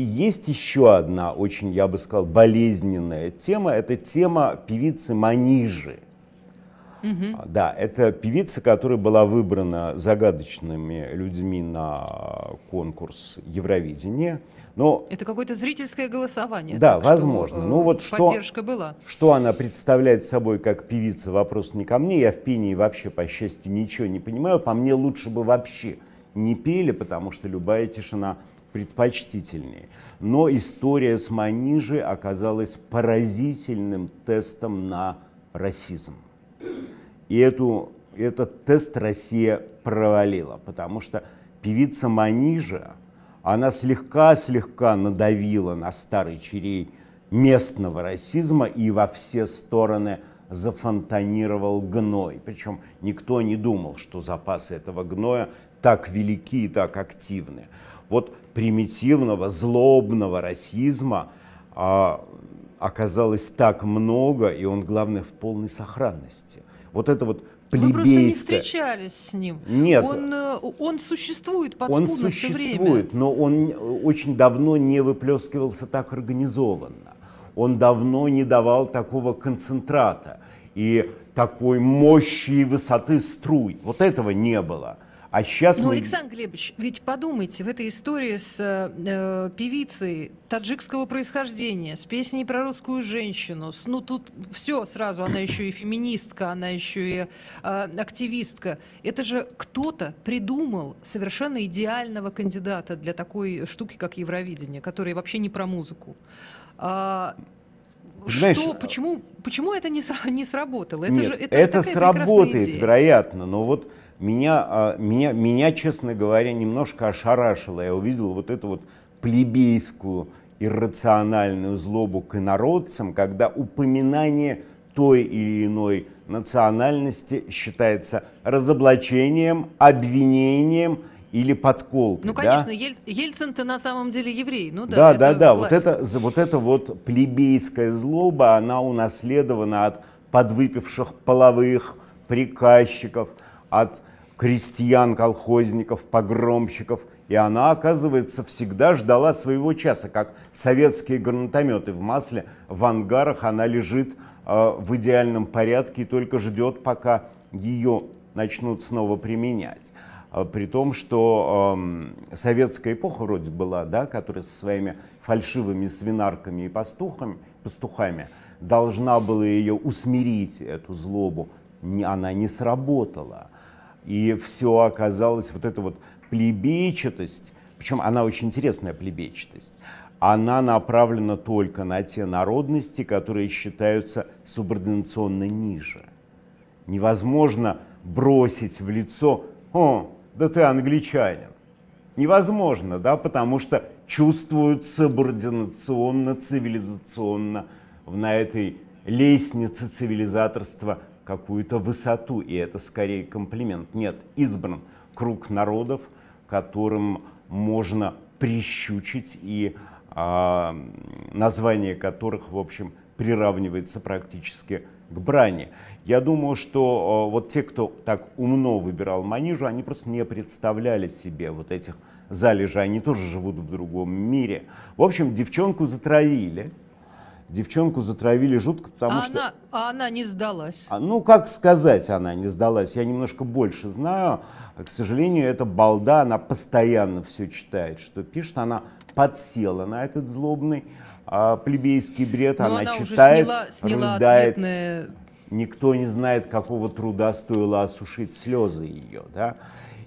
И есть еще одна очень, я бы сказал, болезненная тема. Это тема певицы Манижи. Угу. Да, это певица, которая была выбрана загадочными людьми на конкурс Евровидения. Но, это какое-то зрительское голосование. Да, так, возможно. Что, ну э, вот что, была. что она представляет собой как певица, вопрос не ко мне. Я в пении вообще, по счастью, ничего не понимаю. По мне лучше бы вообще не пели, потому что любая тишина предпочтительнее. Но история с Манижи оказалась поразительным тестом на расизм. И эту, этот тест Россия провалила, потому что певица Манижа, она слегка-слегка надавила на старый черей местного расизма и во все стороны зафонтанировал гной. Причем никто не думал, что запасы этого гноя так велики и так активны. Вот примитивного, злобного расизма а, оказалось так много, и он, главное, в полной сохранности. Вот это вот плебейское. Вы просто не встречались с ним. Нет. Он, э, он существует подспудно Он существует, все время. но он очень давно не выплескивался так организованно. Он давно не давал такого концентрата и такой мощи и высоты струй. Вот этого не было. А сейчас Но, ну, мы... Александр Глебович, ведь подумайте, в этой истории с э, э, певицей таджикского происхождения, с песней про русскую женщину, с, ну тут все сразу, она еще и феминистка, она еще и э, активистка. Это же кто-то придумал совершенно идеального кандидата для такой штуки, как Евровидение, который вообще не про музыку. А, знаешь, что, почему, почему это не, не сработало? Это, нет, же, это, это сработает, вероятно, но вот меня, а, меня, меня, честно говоря, немножко ошарашило. Я увидел вот эту вот плебейскую иррациональную злобу к инородцам, когда упоминание той или иной национальности считается разоблачением, обвинением или подколкой. Ну, конечно, да? Ель... Ельцин-то на самом деле еврей. Ну, да, да, да. да. Вот, это, вот эта вот плебейская злоба, она унаследована от подвыпивших половых приказчиков – от крестьян, колхозников, погромщиков. И она, оказывается, всегда ждала своего часа, как советские гранатометы в масле. В ангарах она лежит э, в идеальном порядке и только ждет, пока ее начнут снова применять. Э, при том, что э, советская эпоха вроде была, да, которая со своими фальшивыми свинарками и пастухами, пастухами должна была ее усмирить, эту злобу, не она не сработала. И все оказалось, вот эта вот плебечатость, причем она очень интересная плебечатость, она направлена только на те народности, которые считаются субординационно ниже. Невозможно бросить в лицо, о, да ты англичанин. Невозможно, да, потому что чувствуют субординационно, цивилизационно на этой лестнице цивилизаторства какую-то высоту, и это скорее комплимент. Нет, избран круг народов, которым можно прищучить и а, название которых, в общем, приравнивается практически к брани. Я думаю, что а, вот те, кто так умно выбирал манижу, они просто не представляли себе вот этих залежей, они тоже живут в другом мире. В общем, девчонку затравили, девчонку затравили жутко, потому а что... Она, а она не сдалась. А, ну, как сказать, она не сдалась. Я немножко больше знаю. К сожалению, эта балда, она постоянно все читает, что пишет. Она подсела на этот злобный а, плебейский бред. Но она, она читает, уже сняла, сняла рыдает. Ответное... Никто не знает, какого труда стоило осушить слезы ее, да?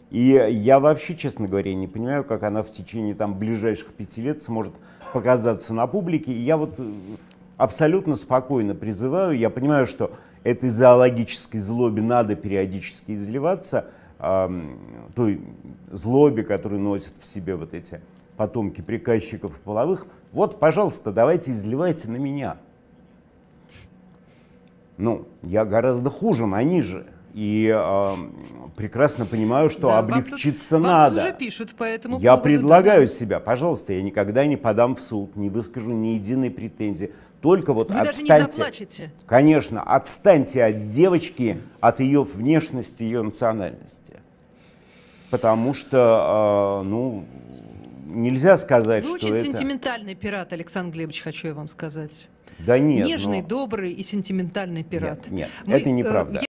И я вообще, честно говоря, не понимаю, как она в течение там ближайших пяти лет сможет показаться на публике. И я вот э, абсолютно спокойно призываю. Я понимаю, что этой зоологической злобе надо периодически изливаться, той злобе, которую носят в себе вот эти потомки приказчиков половых. Вот, пожалуйста, давайте изливайте на меня. Ну, я гораздо хуже, они же и э, прекрасно понимаю, что да, облегчиться вам тут, надо. Вам уже пишут по этому Я поводу, предлагаю да. себя, пожалуйста, я никогда не подам в суд, не выскажу ни единой претензии. Только вот Вы отстаньте. даже не заплачете. Конечно, отстаньте от девочки, от ее внешности, ее эмоциональности. Потому что, э, ну, нельзя сказать, Вы что очень это... сентиментальный пират, Александр Глебович, хочу я вам сказать. Да нет. Нежный, но... Ну. добрый и сентиментальный пират. Нет, нет Мы, это э, неправда.